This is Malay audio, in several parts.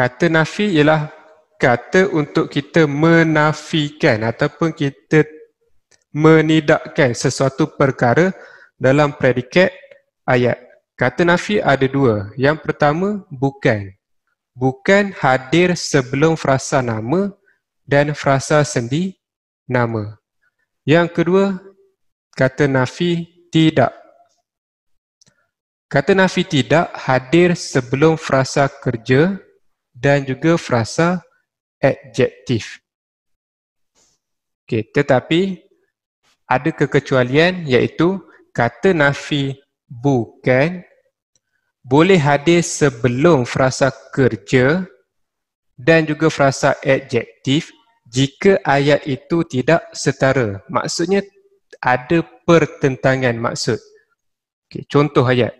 Kata nafi ialah kata untuk kita menafikan ataupun kita menidakkan sesuatu perkara dalam predikat ayat. Kata nafi ada dua. Yang pertama, bukan. Bukan hadir sebelum frasa nama dan frasa sendi nama. Yang kedua, kata nafi tidak. Kata nafi tidak hadir sebelum frasa kerja dan juga frasa adjektif. Okay, tetapi ada kekecualian iaitu kata nafi bukan boleh hadir sebelum frasa kerja dan juga frasa adjektif jika ayat itu tidak setara. Maksudnya ada pertentangan maksud. Okey, contoh ayat.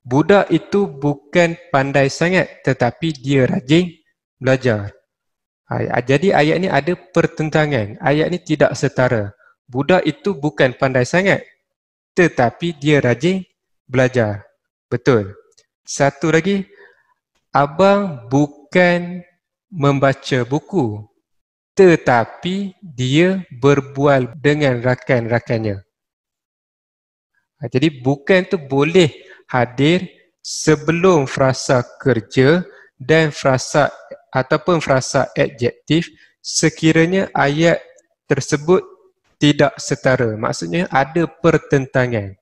Budak itu bukan pandai sangat tetapi dia rajin belajar. Jadi ayat ni ada pertentangan. Ayat ni tidak setara. Budak itu bukan pandai sangat tetapi dia rajin belajar. Betul. Satu lagi, abang bukan membaca buku tetapi dia berbual dengan rakan-rakannya. Jadi bukan tu boleh hadir sebelum frasa kerja dan frasa ataupun frasa adjektif sekiranya ayat tersebut tidak setara. Maksudnya ada pertentangan.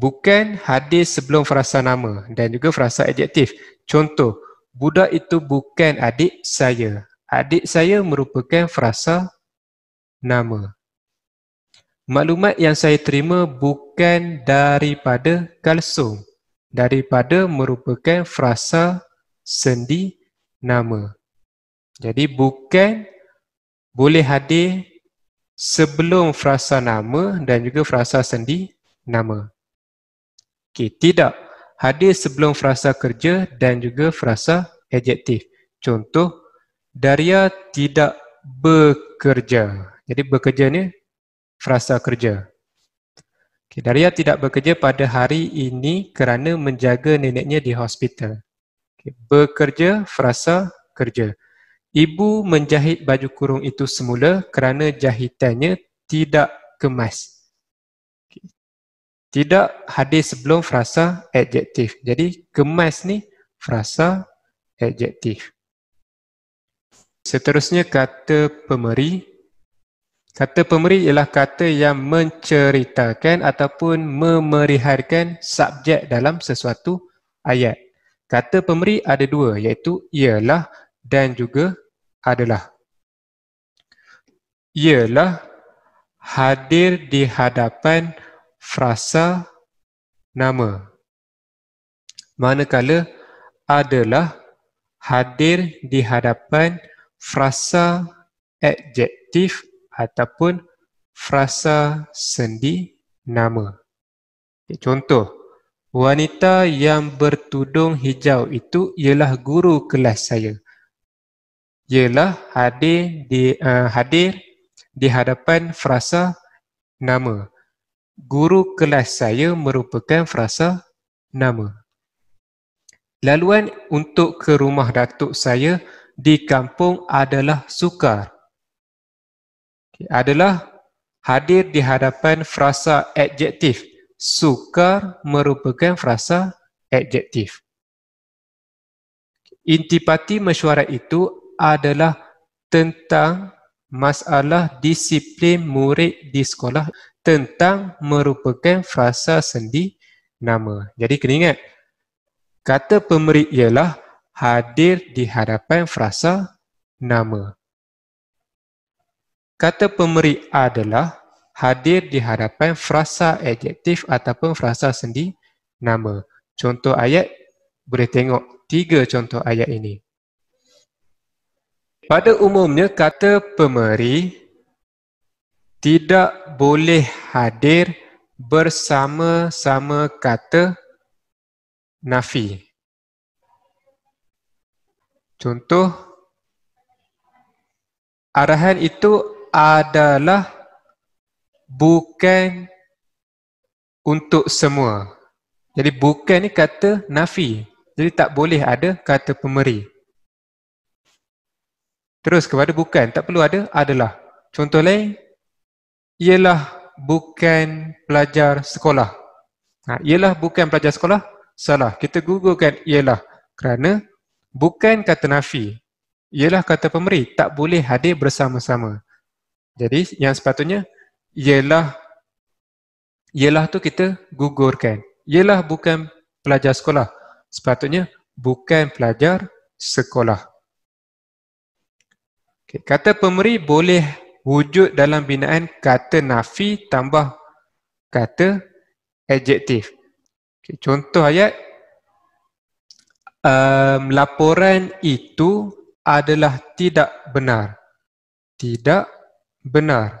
Bukan hadir sebelum frasa nama dan juga frasa adjektif. Contoh, budak itu bukan adik saya. Adik saya merupakan frasa nama. Maklumat yang saya terima bukan merupakan daripada kalsum. Daripada merupakan frasa sendi nama. Jadi bukan boleh hadir sebelum frasa nama dan juga frasa sendi nama. Okay, tidak. Hadir sebelum frasa kerja dan juga frasa adjektif. Contoh, Daria tidak bekerja. Jadi bekerja ni frasa kerja. Okay, Daria tidak bekerja pada hari ini kerana menjaga neneknya di hospital. Okay, bekerja, frasa, kerja. Ibu menjahit baju kurung itu semula kerana jahitannya tidak kemas. Okay. Tidak hadir sebelum frasa adjektif. Jadi kemas ni frasa adjektif. Seterusnya kata pemeri Kata pemberi ialah kata yang menceritakan ataupun memerihatkan subjek dalam sesuatu ayat. Kata pemberi ada dua iaitu ialah dan juga adalah. Ialah hadir di hadapan frasa nama. Manakala adalah hadir di hadapan frasa adjektif ataupun frasa sendi nama. Okay, contoh, wanita yang bertudung hijau itu ialah guru kelas saya. Ialah hadir di uh, hadir di hadapan frasa nama. Guru kelas saya merupakan frasa nama. Laluan untuk ke rumah datuk saya di kampung adalah sukar okay, adalah hadir di hadapan frasa adjektif. Sukar merupakan frasa adjektif. Intipati mesyuarat itu adalah tentang masalah disiplin murid di sekolah tentang merupakan frasa sendi nama. Jadi kena ingat, kata pemerik ialah hadir di hadapan frasa nama. Kata pemberi adalah hadir di hadapan frasa adjektif ataupun frasa sendi nama. Contoh ayat, boleh tengok tiga contoh ayat ini. Pada umumnya, kata pemberi tidak boleh hadir bersama-sama kata nafi. Contoh, arahan itu adalah bukan untuk semua. Jadi bukan ni kata nafi. Jadi tak boleh ada kata pemberi. Terus kepada bukan, tak perlu ada adalah. Contoh lain ialah bukan pelajar sekolah. Ha, ialah bukan pelajar sekolah? Salah. Kita gugurkan ialah kerana bukan kata nafi. Ialah kata pemberi, tak boleh hadir bersama-sama. Jadi yang sepatutnya ialah ialah tu kita gugurkan. Ialah bukan pelajar sekolah. Sepatutnya bukan pelajar sekolah. Okay. Kata pemberi boleh wujud dalam binaan kata nafi tambah kata adjektif. Okay. Contoh ayat um, laporan itu adalah tidak benar. Tidak benar benar.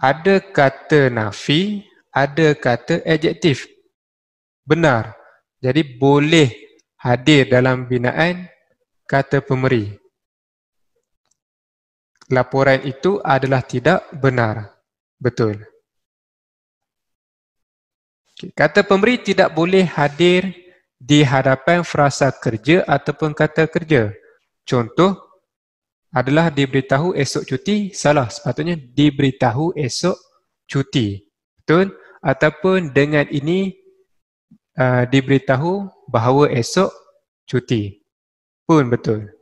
Ada kata nafi, ada kata adjektif. Benar. Jadi boleh hadir dalam binaan kata pemberi. Laporan itu adalah tidak benar. Betul. Kata pemberi tidak boleh hadir di hadapan frasa kerja ataupun kata kerja. Contoh, adalah diberitahu esok cuti salah sepatutnya diberitahu esok cuti betul ataupun dengan ini uh, diberitahu bahawa esok cuti pun betul